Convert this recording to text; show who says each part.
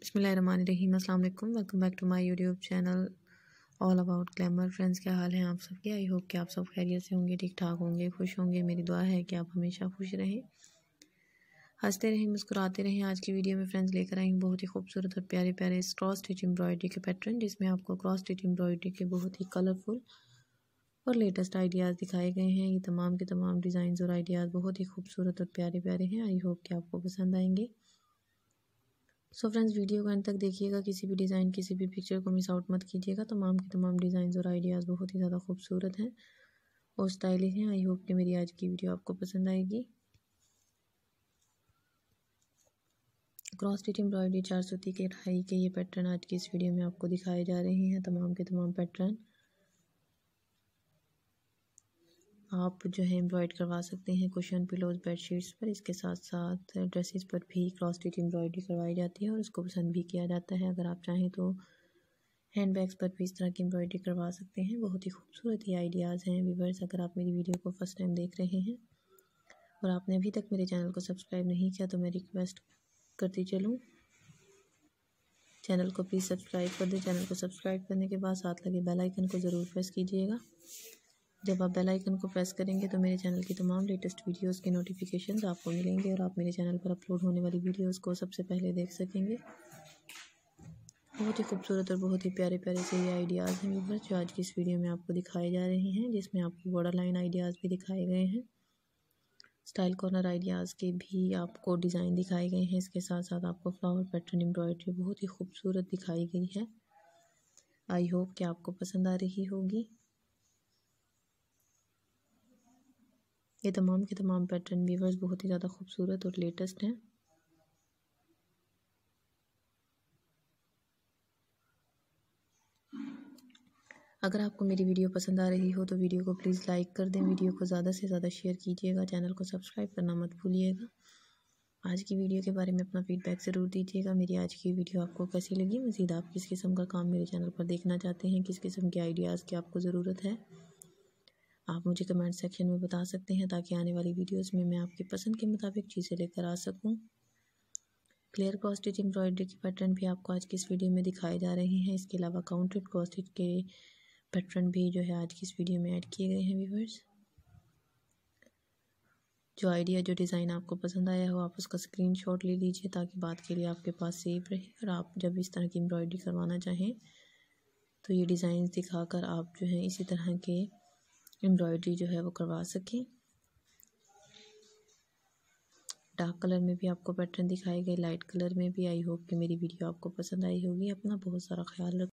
Speaker 1: बसमीम अल्लाम welcome back to my YouTube channel all about glamour friends क्या हाल है आप सबके आई होप कि आप सब खैरियत से होंगे ठीक ठाक होंगे खुश होंगे मेरी दुआ है कि आप हमेशा खुश रहें हंसते रहें मुस्कुराते रहें आज की वीडियो में फ्रेंड्स लेकर आई हूँ बहुत ही खूबसूरत और प्यारे प्यारे इस क्रॉस स्टिच एम्ब्रॉयडरी के पैटर्न जिसमें आपको क्रॉस स्टिच एम्ब्रॉयडरी के बहुत ही कलरफुल और लेटेस्ट आइडियाज़ दिखाए गए हैं ये तमाम के तमाम डिज़ाइन और आइडियाज़ बहुत ही खूबसूरत और प्यारे प्यारे हैं आई होप कि आपको पसंद आएंगे सो फ्रेंड्स वीडियो को अंत तक देखिएगा किसी भी डिज़ाइन किसी भी पिक्चर को मिस आउट मत कीजिएगा तमाम के तमाम डिज़ाइन और आइडियाज़ बहुत ही ज़्यादा खूबसूरत हैं और स्टाइलिश हैं आई होप कि मेरी आज की वीडियो आपको पसंद आएगी क्रॉस स्टिच एम्ब्रॉयडरी चार सौ तीन के ढाई के ये पैटर्न आज की इस वीडियो में आपको दिखाए जा रहे हैं तमाम के तमाम पैटर्न आप जो है एम्ब्रॉयड करवा सकते हैं कुशन पिलोज बेड शीट्स पर इसके साथ साथ ड्रेसेस पर भी क्रॉस स्टिच एम्ब्रॉयडरी करवाई जाती है और उसको पसंद भी किया जाता है अगर आप चाहें तो हैंड बैग्स पर भी इस तरह की एम्ब्रॉयडरी करवा सकते हैं बहुत ही खूबसूरत ही आइडियाज़ हैं व्यूवर्स अगर आप मेरी वीडियो को फर्स्ट टाइम देख रहे हैं और आपने अभी तक मेरे चैनल को सब्सक्राइब नहीं किया तो मैं रिक्वेस्ट करती चलूँ चैनल को प्लीज़ सब्सक्राइब कर दें चैनल को सब्सक्राइब करने के बाद साथ लगे बेल आइकन को ज़रूर प्रेस कीजिएगा जब आप बेल आइकन को प्रेस करेंगे तो मेरे चैनल की तमाम लेटेस्ट वीडियोस के नोटिफिकेशंस आपको मिलेंगे और आप मेरे चैनल पर अपलोड होने वाली वीडियोस को सबसे पहले देख सकेंगे बहुत ही खूबसूरत और बहुत ही प्यारे प्यारे से ये आइडियाज़ हैं व्यूवर जो आज की इस वीडियो में आपको दिखाए जा रहे हैं जिसमें आपको बॉर्डर लाइन आइडियाज़ भी दिखाए गए हैं स्टाइल कॉर्नर आइडियाज़ के भी आपको डिज़ाइन दिखाए गए हैं इसके साथ साथ आपको फ्लावर पैटर्न एम्ब्रॉयडरी बहुत ही खूबसूरत दिखाई गई है आई होप कि आपको पसंद आ रही होगी ये तमाम के तमाम पैटर्न वीवर्स बहुत ही ज़्यादा खूबसूरत और लेटेस्ट हैं अगर आपको मेरी वीडियो पसंद आ रही हो तो वीडियो को प्लीज़ लाइक कर दें वीडियो को ज़्यादा से ज़्यादा शेयर कीजिएगा चैनल को सब्सक्राइब करना मत भूलिएगा आज की वीडियो के बारे में अपना फीडबैक ज़रूर दीजिएगा मेरी आज की वीडियो आपको कैसी लगी मज़ीद आप किस किस्म का काम मेरे चैनल पर देखना चाहते हैं किस किस्म के आइडियाज़ की आपको ज़रूरत है आप मुझे कमेंट सेक्शन में बता सकते हैं ताकि आने वाली वीडियोस में मैं आपकी पसंद के मुताबिक चीज़ें लेकर आ सकूं क्लियर कॉस्टिज एम्ब्रॉयडरी के पैटर्न भी आपको आज की इस वीडियो में दिखाए जा रहे हैं इसके अलावा काउंटेड कॉस्टिज के पैटर्न भी जो है आज की इस वीडियो में ऐड किए गए हैं व्यूवर्स जो आइडिया जो डिज़ाइन आपको पसंद आया हो आप उसका स्क्रीन शॉट ले लीजिए ताकि बाद के लिए आपके पास सेफ रहे और आप जब इस तरह की एम्ब्रॉयडरी करवाना चाहें तो ये डिज़ाइन दिखाकर आप जो है इसी तरह के एम्ब्रॉयडरी जो है वो करवा सकें डार्क कलर में भी आपको पैटर्न दिखाए गए लाइट कलर में भी आई होप कि मेरी वीडियो आपको पसंद आई होगी अपना बहुत सारा ख्याल रख